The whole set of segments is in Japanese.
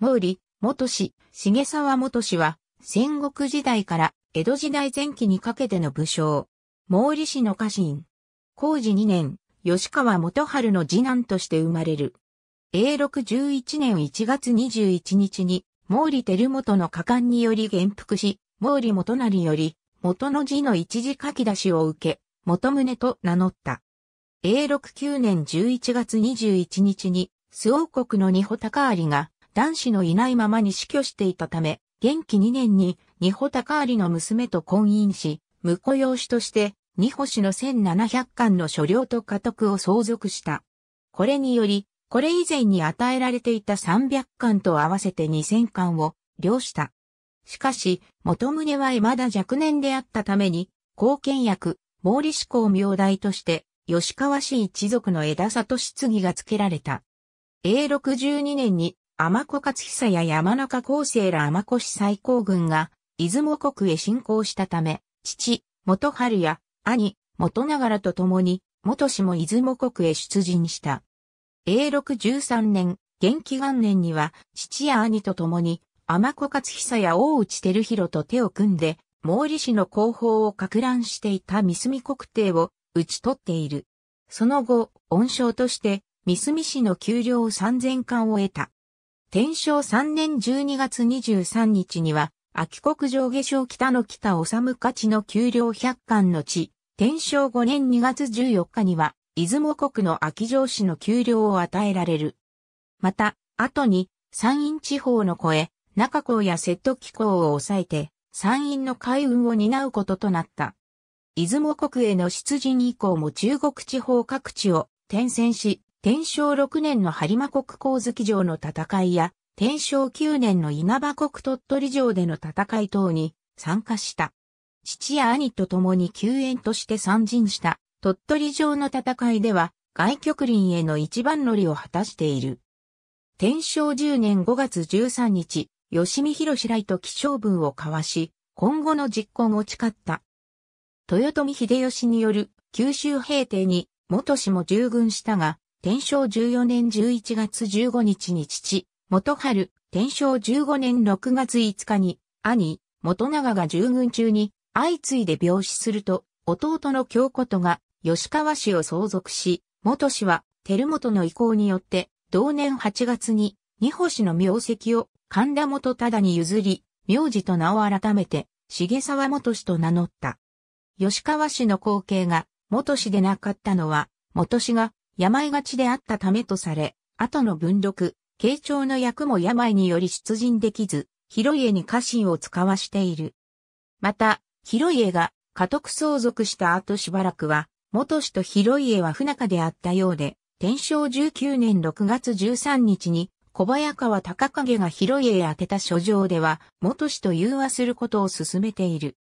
毛利、元氏、重沢元氏は、戦国時代から江戸時代前期にかけての武将。毛利氏の家臣。工事2年、吉川元春の次男として生まれる。永禄11年1月21日に、毛利輝元の果敢により元服し、毛利元成より、元の字の一時書き出しを受け、元宗と名乗った。永禄9年11月21日に、周王国の二保高有が、男子のいないままに死去していたため、元気2年に、二保高有の娘と婚姻し、婿養子として、二保氏の1700巻の所領と家督を相続した。これにより、これ以前に与えられていた300巻と合わせて2000巻を、領した。しかし、元宗は未だ若年であったために、貢献役、毛利志向明代として、吉川氏一族の枝里質疑が付けられた。永禄12年に天子勝久や山中康生ら天子市最高軍が、出雲国へ侵攻したため、父、元春や、兄、元長らと共に、元氏も出雲国へ出陣した。永禄13年、元気元年には、父や兄と共に、天子勝久や大内照弘と手を組んで、毛利氏の後方を拡乱していた三隅国帝を打ち取っている。その後、恩賞として、三隅氏の給料3000貫を得た。天正3年12月23日には、秋国上下省北の北治勝の丘陵百貫の地、天正5年2月14日には、出雲国の秋城市の丘陵を与えられる。また、後に、山陰地方の越え、中港や瀬戸機港を抑えて、山陰の海運を担うこととなった。出雲国への出陣以降も中国地方各地を転戦し、天正6年の播磨国光月城の戦いや、天正9年の稲葉国鳥取城での戦い等に参加した。父や兄と共に救援として参陣した鳥取城の戦いでは、外局林への一番乗りを果たしている。天正10年5月13日、吉見博来と気象文を交わし、今後の実行を誓った。豊臣秀吉による九州平定に元氏も従軍したが、天正14年11月15日に父、元春、天正15年6月5日に、兄、元長が従軍中に、相次いで病死すると、弟の京子とが、吉川氏を相続し、元氏は、照本の意向によって、同年8月に、二星の名跡を、神田元忠に譲り、名字と名を改めて、重沢元氏と名乗った。吉川氏の後継が、元氏でなかったのは、元氏が病がちであったためとされ、後の文録、慶長の役も病により出陣できず、広家に家臣を使わしている。また、広家が家督相続した後しばらくは、元氏と広家は不仲であったようで、天正19年6月13日に、小早川高影が広家へ宛てた書状では、元氏と融和することを進めている。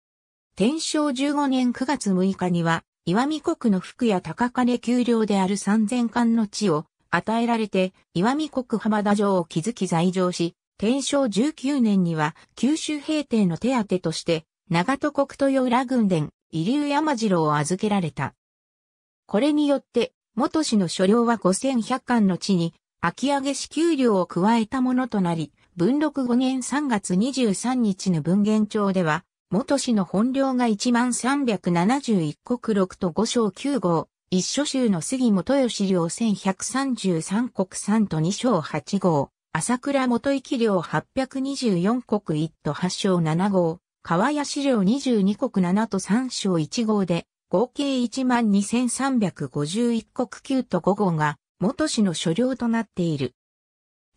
天正15年9月6日には、岩見国の福や高金丘陵である三千貫の地を与えられて、岩見国浜田城を築き在城し、天正19年には九州平定の手当として、長戸国豊浦軍伝、入流山城を預けられた。これによって、元氏の所領は五千百貫の地に、秋上げ支給料を加えたものとなり、文禄五年三月十三日の文言帳では、元氏の本領が1371国6と5章9号、一書州の杉元義領1133国3と2章8号、朝倉元一領824国1と8章7号、川谷領22国7と3章1号で、合計12,351国9と5号が、元氏の所領となっている。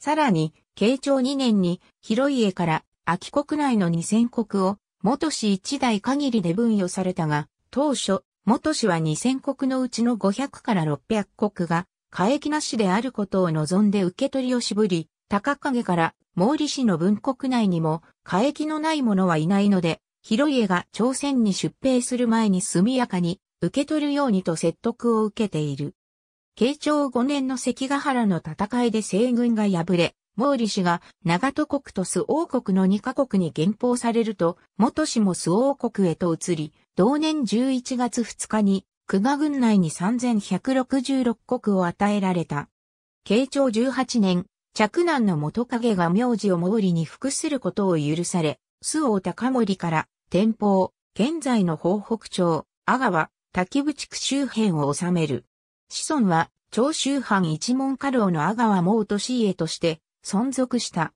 さらに、慶長2年に、広家から、秋国内の2000国を、元氏一代限りで分与されたが、当初、元氏は2000国のうちの500から600国が、過益なしであることを望んで受け取りを絞り、高影から毛利氏の文国内にも、過益のない者はいないので、広家が朝鮮に出兵する前に速やかに受け取るようにと説得を受けている。慶長5年の関ヶ原の戦いで西軍が敗れ、毛利氏が長戸国と周王国の2カ国に減俸されると、元氏も周王国へと移り、同年11月2日に、久我郡内に3166国を与えられた。慶長18年、嫡男の元影が名字を毛利に服することを許され、周王高森から、天保、現在の方北町、阿川、滝部地区周辺を治める。子孫は、長州藩一門家老の阿川毛利家として、存続した。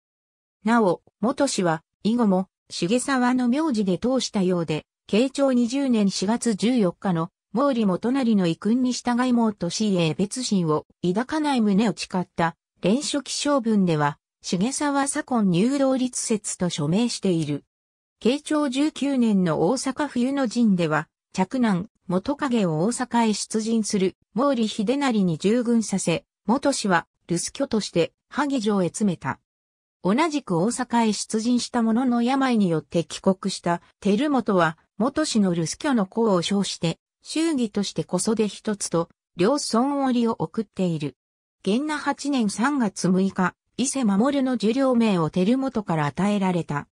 なお、元氏は、以後も、重沢の名字で通したようで、慶長20年4月14日の、毛利元就の遺訓に従い元氏へ別心を抱かない胸を誓った、連書記章文では、重沢左近入道立説と署名している。慶長19年の大阪冬の陣では、着難、元影を大阪へ出陣する、毛利秀成に従軍させ、元氏は留守居として萩城へ詰めた。同じく大阪へ出陣したものの病によって帰国した照本は元氏の留守居の功を称して、衆議としてこそで一つと、両村折を送っている。元那8年3月6日、伊勢守の受領名を照本から与えられた。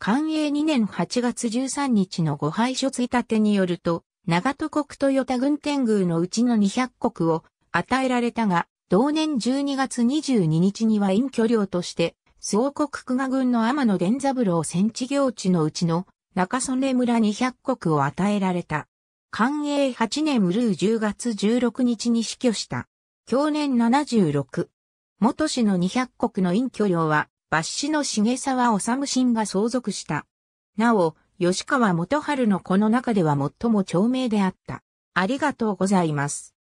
寛永2年8月13日の御廃所ついたてによると、長戸国と与田軍天宮のうちの200国を与えられたが、同年12月22日には隠居領として、総国久我軍の天野伝三郎戦地行地のうちの中曽根村に百0 0国を与えられた。寛永8年ルー10月16日に死去した。享年76。元氏の200国の隠居領は、抜死の重沢治新が相続した。なお、吉川元春のこの中では最も長命であった。ありがとうございます。